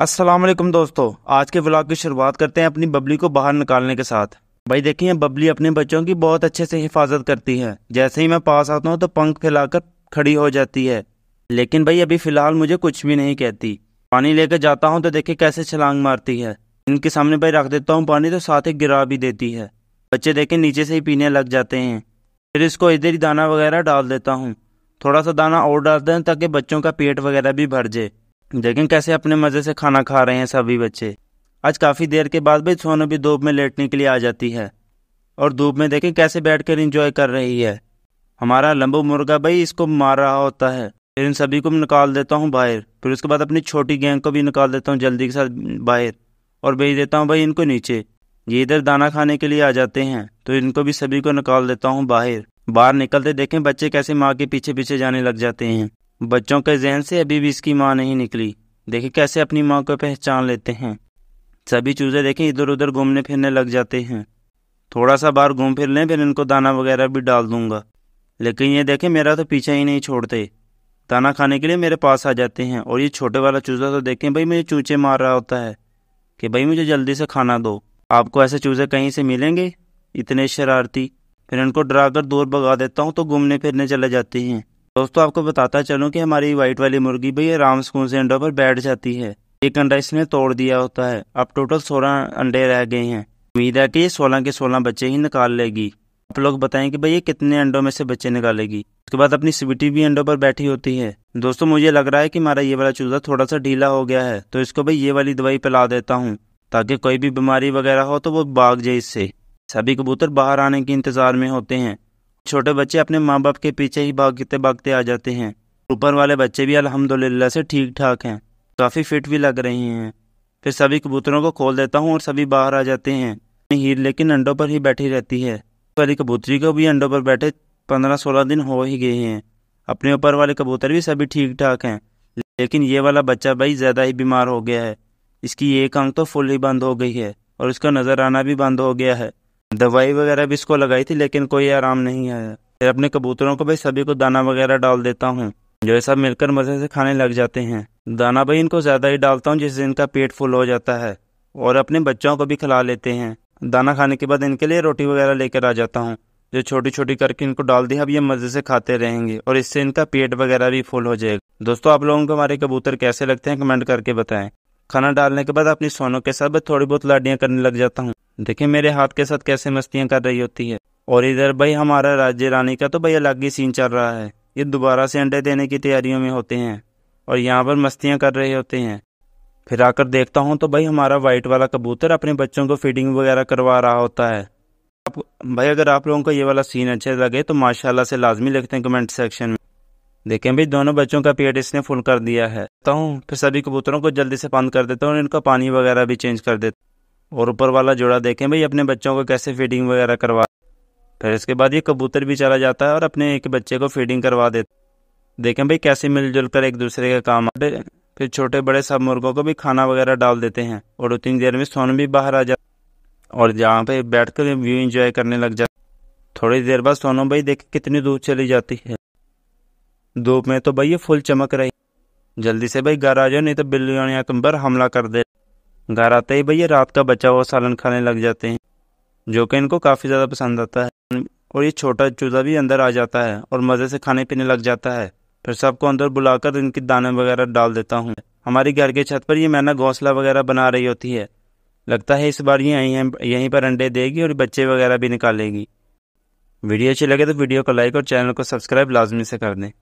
असलम दोस्तों आज के व्लॉग की शुरुआत करते हैं अपनी बबली को बाहर निकालने के साथ भाई देखिए बबली अपने बच्चों की बहुत अच्छे से हिफाजत करती है जैसे ही मैं पास आता हूँ तो पंख फैलाकर खड़ी हो जाती है लेकिन भाई अभी फ़िलहाल मुझे कुछ भी नहीं कहती पानी लेकर जाता हूँ तो देखिए कैसे छलांग मारती है इनके सामने भाई रख देता हूँ पानी तो साथ ही गिरा भी देती है बच्चे देखे नीचे से ही पीने लग जाते हैं फिर इसको इधर ही दाना वगैरह डाल देता हूँ थोड़ा सा दाना और डालते हैं ताकि बच्चों का पेट वगैरह भी भर जाए देखें कैसे अपने मज़े से खाना खा रहे हैं सभी बच्चे आज काफ़ी देर के बाद भाई सोनू भी धूप में लेटने के लिए आ जाती है और धूप में देखें कैसे बैठ कर इंजॉय कर रही है हमारा लंबू मुर्गा भाई इसको मार रहा होता है फिर इन सभी को निकाल देता हूँ बाहर फिर उसके बाद अपनी छोटी गैंग को भी निकाल देता हूँ जल्दी के साथ बाहर और भेज देता हूँ भाई इनको नीचे ये इधर दाना खाने के लिए आ जाते हैं तो इनको भी सभी को निकाल देता हूँ बाहर बाहर निकलते देखें बच्चे कैसे माँ के पीछे पीछे जाने लग जाते हैं बच्चों के जहन से अभी भी इसकी माँ नहीं निकली देखिए कैसे अपनी माँ को पहचान लेते हैं सभी चूज़े देखें इधर उधर घूमने फिरने लग जाते हैं थोड़ा सा बाहर घूम फिर लें फिर इनको दाना वगैरह भी डाल दूंगा लेकिन ये देखें मेरा तो पीछा ही नहीं छोड़ते दाना खाने के लिए मेरे पास आ जाते हैं और ये छोटे वाला चूज़ा तो देखें भाई मुझे चूचे मार रहा होता है कि भाई मुझे जल्दी से खाना दो आपको ऐसे चूज़े कहीं से मिलेंगे इतने शरारती फिर इनको डरा कर दूर भगा देता हूँ तो घूमने फिरने चले जाते हैं दोस्तों आपको बताता चलूँ कि हमारी व्हाइट वाली मुर्गी भी आराम सुकून से अंडों पर बैठ जाती है एक अंडा इसने तोड़ दिया होता है अब टोटल सोलह अंडे रह गए हैं उम्मीद है कि ये सोलह के सोलह बच्चे ही निकाल लेगी आप लोग बताएं कि भाई ये कितने अंडों में से बच्चे निकालेगी उसके बाद अपनी स्वीटी भी अंडों पर बैठी होती है दोस्तों मुझे लग रहा है कि हमारा ये वाला चूजा थोड़ा सा ढीला हो गया है तो इसको भाई ये वाली दवाई पिला देता हूँ ताकि कोई भी बीमारी वगैरह हो तो वो भाग जाए इससे सभी कबूतर बाहर आने के इंतजार में होते हैं छोटे बच्चे अपने माँ बाप के पीछे ही भागते भागते आ जाते हैं ऊपर वाले बच्चे भी अल्हम्दुलिल्लाह से ठीक ठाक हैं काफ़ी फिट भी लग रहे हैं फिर सभी कबूतरों को खोल देता हूँ और सभी बाहर आ जाते हैं हीर लेकिन अंडों पर ही बैठी रहती है वाली कबूतरी को भी अंडों पर बैठे पंद्रह सोलह दिन हो ही गए हैं अपने ऊपर वाले कबूतर भी सभी ठीक ठाक हैं लेकिन ये वाला बच्चा भाई ज़्यादा ही बीमार हो गया है इसकी एक आंख तो फुल ही बंद हो गई है और उसका नज़र आना भी बंद हो गया है दवाई वगैरह भी इसको लगाई थी लेकिन कोई आराम नहीं आया फिर अपने कबूतरों को भाई सभी को दाना वगैरह डाल देता हूँ जो ये सब मिलकर मज़े से खाने लग जाते हैं दाना भाई इनको ज़्यादा ही डालता हूँ जिससे इनका पेट फुल हो जाता है और अपने बच्चों को भी खिला लेते हैं दाना खाने के बाद इनके लिए रोटी वगैरह लेकर आ जाता हूँ जो छोटी छोटी करके इनको डाल दिया अब ये मज़े से खाते रहेंगे और इससे इनका पेट वगैरह भी फुल हो जाएगा दोस्तों आप लोगों को हमारे कबूतर कैसे लगते हैं कमेंट करके बताएं खाना डालने के बाद अपनी सोनों के साथ थोड़ी बहुत लाडियाँ करने लग जाता हूँ देखिए मेरे हाथ के साथ कैसे मस्तियां कर रही होती है और इधर भाई हमारा राज्य रानी का तो भाई अलग ही सीन चल रहा है ये दोबारा से अंडे देने की तैयारियों में होते हैं और यहाँ पर मस्तियां कर रहे होते हैं फिर आकर देखता हूँ तो भाई हमारा वाइट वाला कबूतर अपने बच्चों को फीडिंग वगैरह करवा रहा होता है आप भाई अगर आप लोगों को ये वाला सीन अच्छे लगे तो माशाला से लाजमी लिखते हैं कमेंट सेक्शन में देखें भाई दोनों बच्चों का पेट इसने फुल कर दिया है तो फिर सभी कबूतरों को जल्दी से बंद कर देता हूँ और इनका पानी वगैरह भी चेंज कर देता और ऊपर वाला जोड़ा देखें भाई अपने बच्चों को कैसे फीडिंग वगैरह करवा फिर इसके बाद ये कबूतर भी चला जाता है और अपने एक बच्चे को फीडिंग करवा देता देखें भाई कैसे मिलजुल कर एक दूसरे का काम फिर छोटे बड़े सब मुर्गों को भी खाना वगैरह डाल देते हैं और उतनी देर में सोन भी बाहर आ जाता और जहाँ पे बैठ कर व्यू इंजॉय करने लग जाता थोड़ी देर बाद सोनो भाई देखे कितनी दूर चली जाती है धूप में तो भाई ये फुल चमक रही जल्दी से भाई घर आ जाओ नहीं तो बिल्ली तुम पर हमला कर दे घर आते ही भैया रात का बचा हुआ सालन खाने लग जाते हैं जो कि इनको काफ़ी ज़्यादा पसंद आता है और ये छोटा चूज़ा भी अंदर आ जाता है और मज़े से खाने पीने लग जाता है फिर सबको अंदर बुलाकर इनके दाने वगैरह डाल देता हूँ हमारी घर के छत पर ये मैना घोंसला वगैरह बना रही होती है लगता है इस बार ये यहीं यहीं पर अंडे देगी और बच्चे वगैरह भी निकालेगी वीडियो अच्छी लगे तो वीडियो को लाइक और चैनल को सब्सक्राइब लाजमी से कर दें